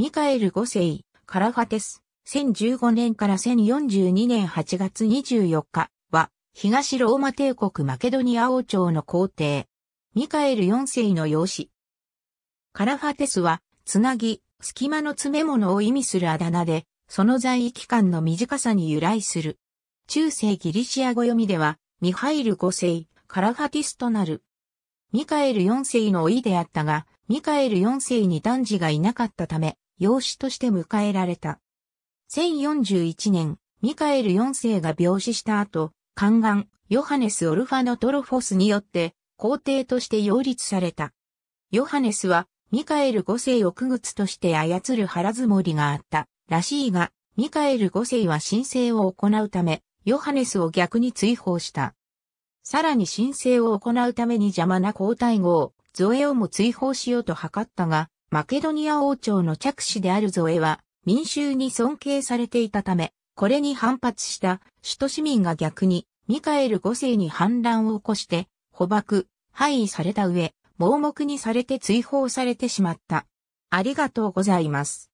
ミカエル5世、カラファテス、1015年から1042年8月24日は、東ローマ帝国マケドニア王朝の皇帝、ミカエル4世の養子。カラファテスは、つなぎ、隙間の詰め物を意味するあだ名で、その在位期間の短さに由来する。中世ギリシア語読みでは、ミハイル5世、カラファティスとなる。ミカエル4世の老いであったが、ミカエル4世に男児がいなかったため、養子として迎えられた。1041年、ミカエル4世が病死した後、宦官、ヨハネス・オルファノトロフォスによって、皇帝として擁立された。ヨハネスは、ミカエル5世を区物として操る腹積もりがあったらしいが、ミカエル5世は申請を行うため、ヨハネスを逆に追放した。さらに申請を行うために邪魔な皇太后、ゾエをも追放しようと図ったが、マケドニア王朝の着手であるゾエは民衆に尊敬されていたため、これに反発した首都市民が逆にミカエル5世に反乱を起こして捕獲、廃位された上、盲目にされて追放されてしまった。ありがとうございます。